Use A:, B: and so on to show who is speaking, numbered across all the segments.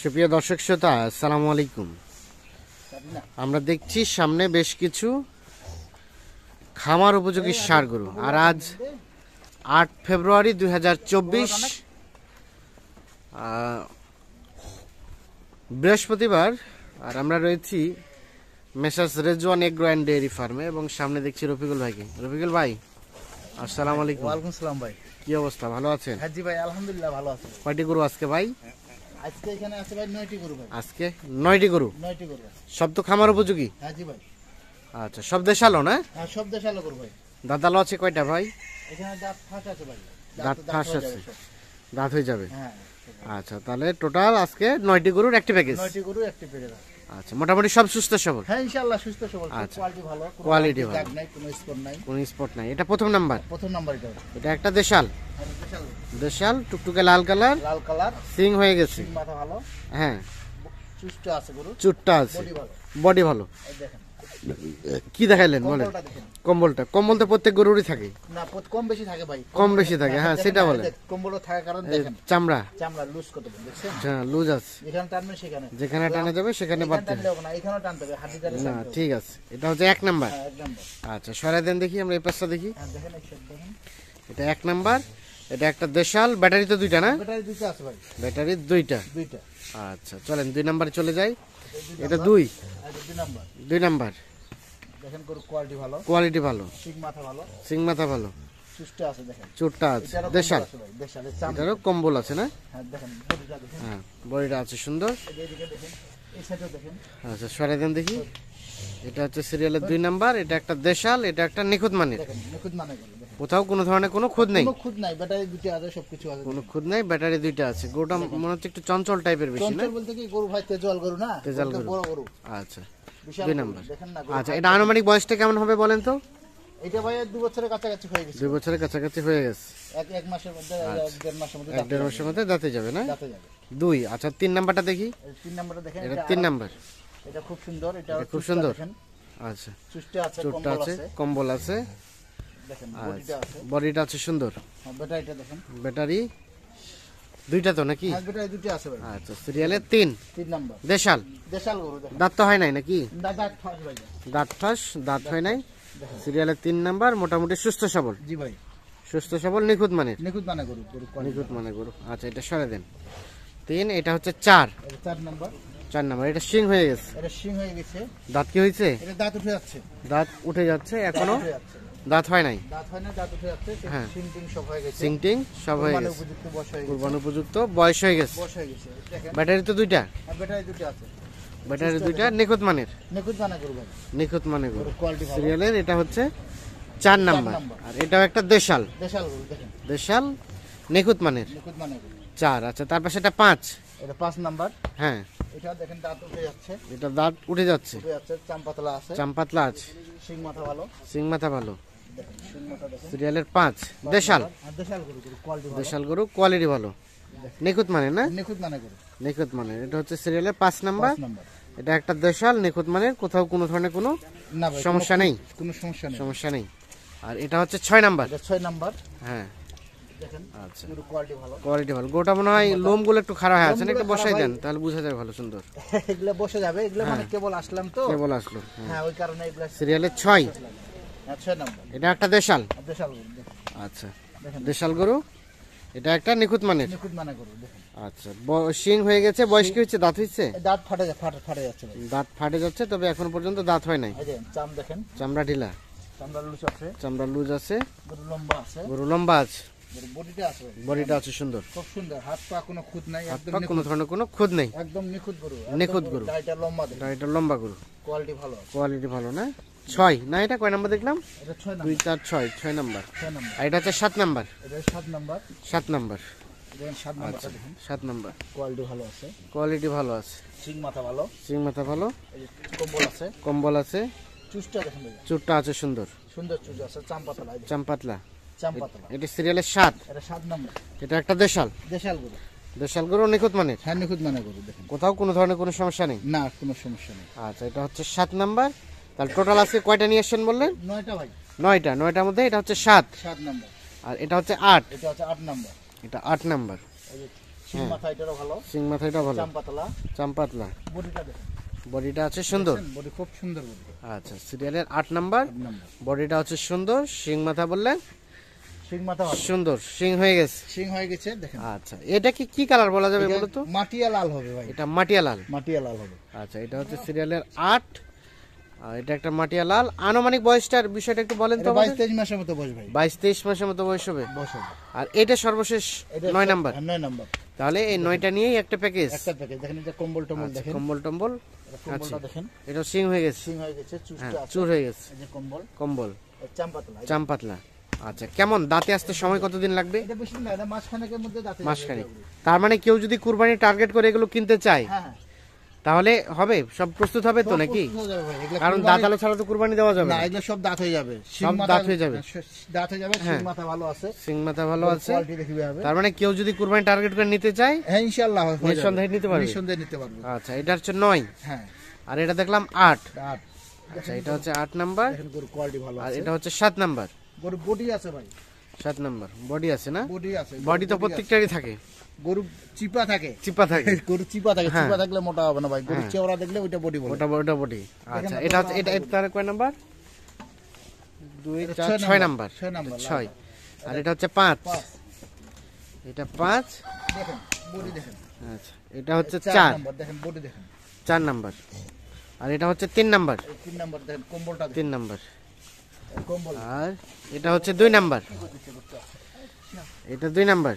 A: সুপ্রিয় দর্শক শ্রোতা আসসালামু আলাইকুম আমরা দেখছি সামনে বেশ কিছু খামার উপযোগী সার গরু আর আজ আট ফেব্রুয়ারি দুই বৃহস্পতিবার আর আমরা রয়েছি Messrs Rezwan Agro and Dairy ফার্মে এবং সামনে দেখছি রফিকুল ভাইকে রফিকুল ভাই আসসালামু আলাইকুম ওয়ালাইকুম সালাম ভাই কি অবস্থা ভালো আছেন
B: হ্যাঁ জি ভাই আলহামদুলিল্লাহ ভালো আছি
A: কয়টি গরু আজকে ভাই
B: আজকে এখানে আছে ভাই 9টি গরু ভাই
A: আজকে 9টি গরু 9টি গরু সব তো খামার উপযোগী হ্যাঁ জি ভাই আচ্ছা সব দেশালো না
B: হ্যাঁ সব দেশালো গরু ভাই
A: আছে কয়টা ভাই
B: এখানে দাঁত ফাঁস আছে ভাই দাঁত ফাঁস আছে
A: দাঁত হয়ে যাবে হ্যাঁ আচ্ছা তাহলে টোটাল আজকে 9টি গরুর একটি প্যাকেজ 9টি
B: গরুর একটি প্যাকেজ
A: আচ্ছা মোটামুটি সব সুস্থ সবল হ্যাঁ
B: ইনশাআল্লাহ সুস্থ সবল কোয়ালিটি আচ্ছা। ভালো কোয়ালিটি ভালো নাই কোনো স্পট নাই
A: কোনো স্পট নাই এটা প্রথম নাম্বার প্রথম নাম্বার এটা এটা একটা দেশাল হ্যাঁ, দেশাল টুকটুকে লাল কালার লাল কালার সিং হয়ে গেছে মাথা ভালো হ্যাঁ
B: চুটটা আছে গরু চুটটা আছে বডি ভালো
A: বডি ভালো দেখেন কি দেখাইলেন বলেন কম্বলটা কম্বল প্রত্যেক গরুরই থাকে
B: না কম বেশি থাকে ভাই কম বেশি থাকে হ্যাঁ সেটা বলে কম্বল থাকার কারণ দেখেন চামড়া চামড়া লুজ কত দেখছেন হ্যাঁ আচ্ছা, লুজ আছে এখানে টানবে সেখানে যেখানে টানা যাবে সেখানে বাড়তে হবে না এখানেও টানতে হবে হাতি ধরে না ঠিক আছে এটা হচ্ছে এক নাম্বার হ্যাঁ, এক নাম্বার
A: আচ্ছা সরাই দেন দেখি আমরা এই পাশটা দেখি হ্যাঁ
B: দেখেন
A: এটা এক নাম্বার এটা একটা দেশাল ব্যাটারি তো দুইটা না ব্যাটারি দুইটা আছে ভাই ব্যাটারি দুইটা দুইটা আচ্ছা চলেন দুই নাম্বার চলে যাই এটা দুই দুই নাম্বার দুই নাম্বার
B: দেখেন গরু কোয়ালিটি ভালো কোয়ালিটি ভালো সিং মাথা ভালো সিং মাথা ভালো আছে দেখেন আছে দেশাল এটারও কম্বল আছে না হ্যাঁ দেখেন হ্যাঁ
A: বডিটা আছে সুন্দর আচ্ছা সরাই দেন দেখি এটা হচ্ছে সিরিয়ালের দুই নাম্বার এটা একটা দেশাল এটা একটা নিখুঁত মানের নিখুঁত মানের কোথাও কোনো ধরনের কোনো খুদ নেই
B: খুদ নাই ব্যাটারি দুটো আছে সবকিছু আছে
A: কোনো খুদ নাই ব্যাটারি দুইটা আছে গরুটা মনে হচ্ছে একটু চঞ্চল টাইপের বেশি না
B: বলতে কি গরু ভাই তেজাল গরু না তেজাল গরু গরু
A: আচ্ছা দুই নাম্বার আচ্ছা এটা আনুমানিক বয়সটা কেমন হবে বলেন তো
B: এটা ভাই দুই বছরের কাছাকাছি হয়ে গেছে দুই
A: বছরের কাছাকাছি হয়ে গেছে
B: এক এক মাসের মধ্যে আচ্ছা। দেড় মাসের মধ্যে এক দেড় মাসের
A: মধ্যে দাঁতে যাবে না দাঁতে যাবে দুই আচ্ছা তিন নাম্বারটা দেখি
B: তিন নাম্বারটা দেখেন এটা তিন নাম্বার এটা খুব সুন্দর এটা খুব সুন্দর
A: আচ্ছা চুষ্টি আছে কম্বল আছে কম্বল আছে
B: আচ্ছা।
A: বডিটা আছে সুন্দর
B: হ্যাঁ,
A: ব্যাটারি দুইটা তো নাকি ব্যাটারি দুইটা আছে সিরিয়ালের আচ্ছা, তিন দেশাল দাঁত তো হয় নাই নাকি দাঁত ঠাস দাঁত হয় নাই সিরিয়ালের তিন নাম্বার মোটামুটি সুস্থ সবল জি ভাই সুস্থ সবল নিখুঁত মানে নিখুঁত মানে গরু নিখুঁত মানে গরু আচ্ছা এটা সরে দেন তিন এটা হচ্ছে চার চার নাম্বার চার নাম্বার এটা সিং হয়ে গেছে
B: এটা হয়ে গেছে দাঁত কি হয়েছে দাঁত উঠে যাচ্ছে
A: দাঁত উঠে যাচ্ছে এখনো দাঁত হয় নাই
B: হ্যাঁ। সিংটিং সব হয়ে গেছে সিংটিং বয়স হয়ে গেছে কুরবান উপযুক্ত বয়স হয়ে গেছে ব্যাটারি তো দুইটা হ্যাঁ, ব্যাটারি দুইটা আছে ব্যাটারি দুইটা
A: নিখুঁত মানের নিখুঁত মানে সিরিয়ালের এটা হচ্ছে চার নাম্বার আর এটাও একটা দেশাল দেশাল নিখুঁত মানের চার আচ্ছা তার পাশে এটা পাঁচ
B: এটা পাঁচ নাম্বার হ্যাঁ এটা দাঁত উঠে যাচ্ছে
A: এটা দাঁত উঠে যাচ্ছে উঠে যাচ্ছে
B: চাম্পাতলা আছে চাম্পাতলা আছে সিং মাথা ভালো
A: সিং মাথা ভালো সিরিয়ালের পাঁচ দেশাল দেশাল গরু কোয়ালিটি ভালো নিখুঁত মানে না নিখুঁত মানে নিখুঁত মানে এটা হচ্ছে সিরিয়ালের পাঁচ নাম্বার এটা একটা দেশাল নিখুঁত মানে কোথাও কোনো ধরনের কোনো সমস্যা নেই কোনো সমস্যা নেই সমস্যা নেই আর এটা হচ্ছে ছয় নাম্বার ছয় নাম্বার হ্যাঁ আচ্ছা কোয়ালিটি ভালো গোটা মনে হয় লোমগুলো একটু খারাপ আছে না একটু বসাই দেন তাহলে ভালো সুন্দর
B: এগুলো যাবে এগুলো মানে হ্যাঁ। কেবল আসলাম কেবল আসলো হ্যাঁ, হ্যাঁ সিরিয়ালের ছয় আচ্ছা,
A: এটা একটা দেশাল আচ্ছা দেশাল গরু এটা একটা মানে চামড়া লুজ আছে গরু লম্বা আছে লম্বা আছে বডিটা আছে সুন্দর খুব
B: সুন্দর হাত পা কোনো ধরনের কোনো ভালো
A: কোয়ালিটি ভালো না ছয় না এটা কয় নাম্বার দেখলাম দুই চার ছয় ছয় নাম্বার এটা হচ্ছে সাত নাম্বার সাত নাম্বার সাত আচ্ছা,
B: কোয়ালিটি ভালো আছে
A: কোয়ালিটি ভালো আছে মাথা ভালো মাথা ভালো কম্বল আছে কম্বল আছে আছে সুন্দর সুন্দর আছে এটা সিরিয়ালের সাত সাত এটা একটা দেশাল গরু হ্যাঁ, কোথাও কোনো ধরনের কোনো সমস্যা নেই না কোনো সমস্যা নেই আচ্ছা এটা হচ্ছে সাত নাম্বার তাহলে টোটাল আজকে কয়টা নিয়ে আসছেন বললেন নয়টা ভাই নয়টা নয়টার মধ্যে এটা হচ্ছে সাত সাত নম্বর আর এটা হচ্ছে আট এটা হচ্ছে আট নম্বর এটা আট নম্বর এটাও হ্যাঁ। ভালো ভালো বডিটা সুন্দর খুব সুন্দর আচ্ছা সিরিয়ালের আট বডিটা হচ্ছে সুন্দর মাথা বললেন মাথা সুন্দর হয়ে গেছে হয়ে গেছে আচ্ছা এটা কি কি কালার বলা যাবে বলতো লাল হবে ভাই এটা মাটিয়া লাল মাটিয়া লাল হবে আচ্ছা এটা হচ্ছে সিরিয়ালের আট এটা একটা মাটিয়া লাল আনুমানিক বয়সটার বিষয়টা একটু বলেন তো 22 23 মাসের মতো বয়স ভাই 22 23 মাসের মতো বয়স হবে বয়স আর এটা সর্বশেষ 9 নাম্বার 9 হ্যাঁ, নাম্বার তাহলে এই 9টা নিয়েই একটা প্যাকেজ একটা প্যাকেজ দেখেন এটা কম্বল টম্বল আচ্ছা, দেখেন কম্বল টম্বল আচ্ছা দেখেন এটা সিং হয়ে গেছে সিং হয়ে গেছে হ্যাঁ, চুর হয়ে গেছে এই যে কম্বল কম্বল চামপাতলা আচ্ছা কেমন দাঁতে আসতে সময় কতদিন লাগবে এটা বেশি না এটা মাসখানেকের মধ্যে দাঁতে মাসখানেক তার মানে কেউ যদি কুরবানি টার্গেট করে এগুলো কিনতে চায় হ্যাঁ, হ্যাঁ। তাহলে হবে সব প্রস্তুত হবে তো নাকি কারণ দাঁত আলো ছাড়া তো কুরবানি দেওয়া যাবে না এগুলো সব দাঁত হয়ে যাবে সব দাঁত হয়ে যাবে
B: দাঁত হয়ে যাবে সিং মাথা ভালো আছে সিং মাথা ভালো আছে তার
A: মানে কেউ যদি কুরবানি টার্গেট করে নিতে চায় হ্যাঁ ইনশাআল্লাহ নিঃসন্দেহে নিতে পারবে নিঃসন্দেহে নিতে পারবে আচ্ছা এটা হচ্ছে 9 হ্যাঁ আর এটা দেখলাম 8 8 আচ্ছা এটা হচ্ছে 8 নাম্বার কোয়ালিটি ভালো আর এটা হচ্ছে 7 নাম্বার বডি আছে ভাই 7 নাম্বার বডি আছে না বডি আছে বডি তো প্রত্যেকটারই থাকে গরু চিপা থাকে চিপা থাকে গরু চিপা থাকে হ্যাঁ। চিপা থাকলে
B: মোটা হবে না ভাই গরু হ্যাঁ। চেওড়া দেখলে ওইটা বডি বলে ওটা
A: ওটা বডি আচ্ছা এটা হচ্ছে এটা তার কয় নাম্বার দুই চার ছয় নাম্বার ছয় নাম্বার ছয় আর এটা হচ্ছে পাঁচ এটা পাঁচ দেখেন বডি দেখেন আচ্ছা এটা হচ্ছে চার দেখেন বডি দেখেন চার নাম্বার আর এটা হচ্ছে তিন নাম্বার
B: তিন নাম্বার দেখেন কম্বলটা তিন নাম্বার কম্বল আর এটা হচ্ছে দুই নাম্বার এটা দুই নাম্বার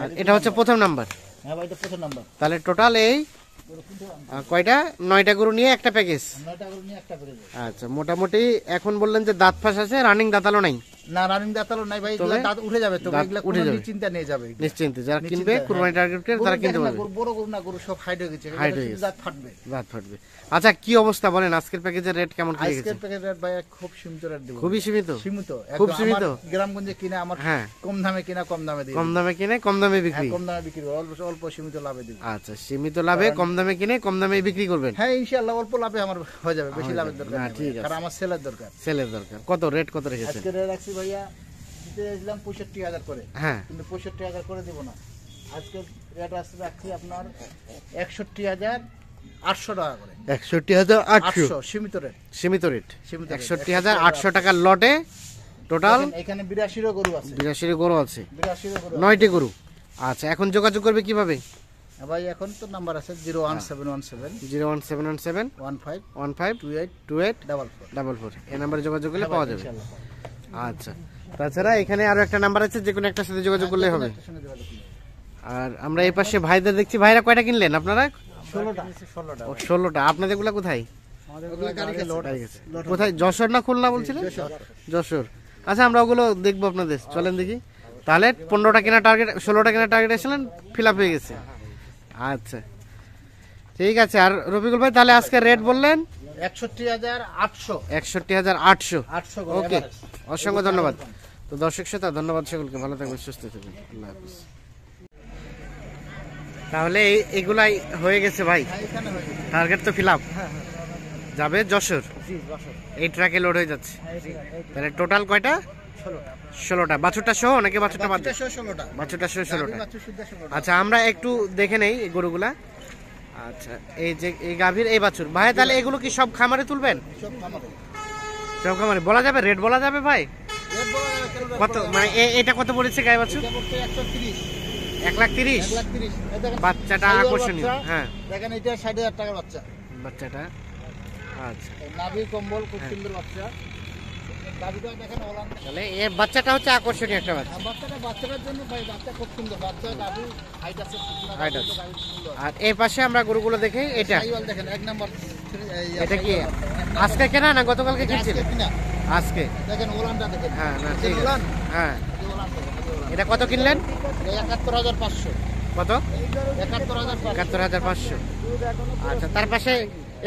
A: আর এটা হচ্ছে প্রথম নাম্বার
B: হ্যাঁ ভাই এটা প্রথম নাম্বার
A: তাহলে টোটাল এই কয়টা নয়টা গরু নিয়ে একটা প্যাকেজ আচ্ছা মোটামুটি এখন বললেন যে দাঁত ফাঁস আছে রানিং দাঁতালো নাই
B: না নাই ভাই উঠে যাবে চিন্তা নিয়ে যাবে যারা হ্যাঁ।
A: আচ্ছা কি অবস্থা বলেন আজকের প্যাকেজের রেট কেমন
B: রেট ভাই খুব সীমিত রেট খুবই সীমিত সীমিত খুব সীমিত গ্রামগঞ্জে কিনা আমার কম দামে কিনা কম দামে কম দামে
A: কিনে কম দামে হ্যাঁ, বিক্রি কম
B: দামে বিক্রি অল্প অল্প সীমিত লাভে দেব
A: আচ্ছা সীমিত লাভে কম দামে কিনে কম দামে বিক্রি করবেন হ্যাঁ ইনশাল্লাহ অল্প লাভে আমার হয়ে যাবে হ্যাঁ, বেশি লাভের দরকার
B: আমার সেলের দরকার
A: সেলের দরকার কত রেট কত রেখেছেন
B: রেট ভাইয়া দিতে চাইছিলাম পঁয়ষট্টি হাজার করে হ্যাঁ কিন্তু পঁয়ষট্টি হাজার করে দেবো না আজকে রেট আসতে রাখছি আপনার একষট্টি হাজার আটশো টাকা করে
A: একষট্টি হাজার সীমিত রেট সীমিত রেট একষট্টি হাজার আটশো লটে টোটাল
B: এখানে বিরাশিরও গরু আছে গরু আছে নয়টি
A: গরু আচ্ছা এখন যোগাযোগ করবে কিভাবে
B: এখন তো নাম্বার আছে zero one
A: seven one seven zero one seven one seven one five one five two eight two eight double four double four এই নাম্বারে যোগাযোগ করলে হ্যাঁ পাওয়া যাবে আচ্ছা তাছাড়া এখানে আরো একটা নাম্বার আছে যে কোনো একটার সাথে যোগাযোগ করলে হ্যাঁ, হবে আর আমরা এই পাশে ভাইদের দেখছি ভাইরা কয়টা কিনলেন আপনারা ষোলোটা আপনাদের গুলা কোথায় কোথায় যশোর না খুলনা বলছিলেন যশোর আচ্ছা আমরা ওগুলো দেখবো আপনাদের চলেন দেখি তাহলে পনেরোটা কেনা টার্গেট ষোলোটা কেনা টার্গেট এসেছিলেন ফিল আপ হয়ে গেছে আচ্ছা ঠিক আছে আর রবিকুল ভাই তাহলে আজকে রেট বললেন একষট্টি হাজার আটশো একষট্টি হাজার আটশো আটশো ওকে অসংখ্য ধন্যবাদ তো দর্শক শ্রোতা ধন্যবাদ সকলকে ভালো থাকবেন সুস্থ থাকবেন আল্লাহ হাফিজ তাহলে এগুলাই হয়ে গেছে ভাই টার্গেট হ্যাঁ, তো ফিল হ্যাঁ, হ্যাঁ। যাবে যশোর এই ট্রাকে লোড হয়ে যাচ্ছে তাহলে টোটাল কয়টা ষোলোটা বাছুরটা সহ নাকি বাছুরটা বাছুরটা সহ ষোলোটা আচ্ছা আমরা একটু দেখে নেই গরুগুলা আচ্ছা এই যে এই গাভীর এই বাছুর ভাই তাহলে এগুলো কি সব খামারে তুলবেন সব খামারে বলা যাবে রেট বলা যাবে ভাই
B: কত মানে এটা কত বলেছে গায়ে বাছুর এক লাখ তিরিশ বাচ্চাটা আকর্ষণীয় হ্যাঁ দেখেন এটা ষাট হাজার টাকা বাচ্চা
A: বাচ্চাটা আচ্ছা নাভি কম্বল খুব হ্যাঁ। সুন্দর বাচ্চা বাচ্চাটা হচ্ছে আকর্ষণীয় একটা বাচ্চা আর এই পাশে আমরা গরুগুলো দেখি এটা এটা কি আজকে কেনা না গতকালকে কিনছিল আজকে হ্যাঁ হ্যাঁ এটা কত কিনলেন একাত্তর হাজার পাঁচশো কত একাত্তর হাজার পাঁচশো আচ্ছা তার পাশে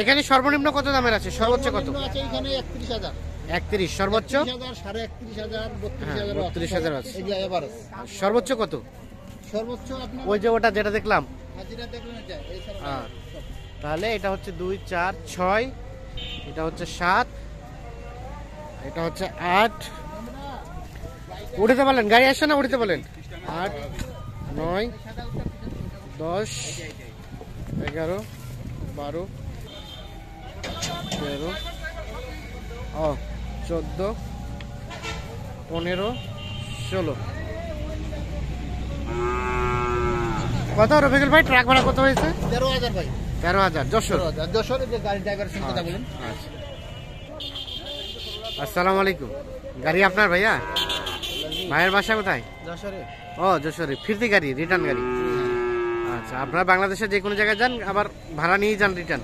A: এখানে সর্বনিম্ন কত দামের আছে সর্বোচ্চ কত এখানে একত্রিশ হাজার একত্রিশ সর্বোচ্চ
B: বত্রিশ হ্যাঁ, হাজার আছে সর্বোচ্চ কত সর্বোচ্চ ওই যে ওটা যেটা দেখলাম হ্যাঁ।
A: তাহলে এটা হচ্ছে দুই চার ছয় এটা হচ্ছে সাত এটা হচ্ছে আট উঠাতে পারলেন গাড়ি আসে না উঠাতে বলেন আট নয় দশ এগারো বারো তেরো ও চোদ্দ পনেরো ষোলো কত রফিকুল ভাই ট্রাক ভাড়া কত হয়েছে তেরো হাজার ভাই তেরো হাজার যশোর যশোর গাড়ি ড্রাইভারের সঙ্গে কথা আচ্ছা, বলেন আচ্ছা। আসসালামু আলাইকুম গাড়ি আপনার ভাইয়া ভাইয়ের বাসা কোথায় যশোরে ও যশোরে ফিরতি গাড়ি রিটার্ন গাড়ি আচ্ছা আপনারা বাংলাদেশে যে কোনো জায়গায় যান আবার ভাড়া নিয়েই যান রিটার্ন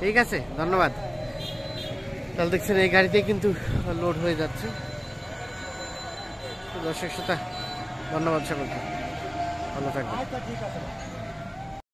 A: ঠিক আছে ধন্যবাদ তাহলে দেখছেন এই গাড়িতে কিন্তু লোড হয়ে যাচ্ছে দর্শক শ্রোতা ধন্যবাদ সকলকে ভালো থাকবে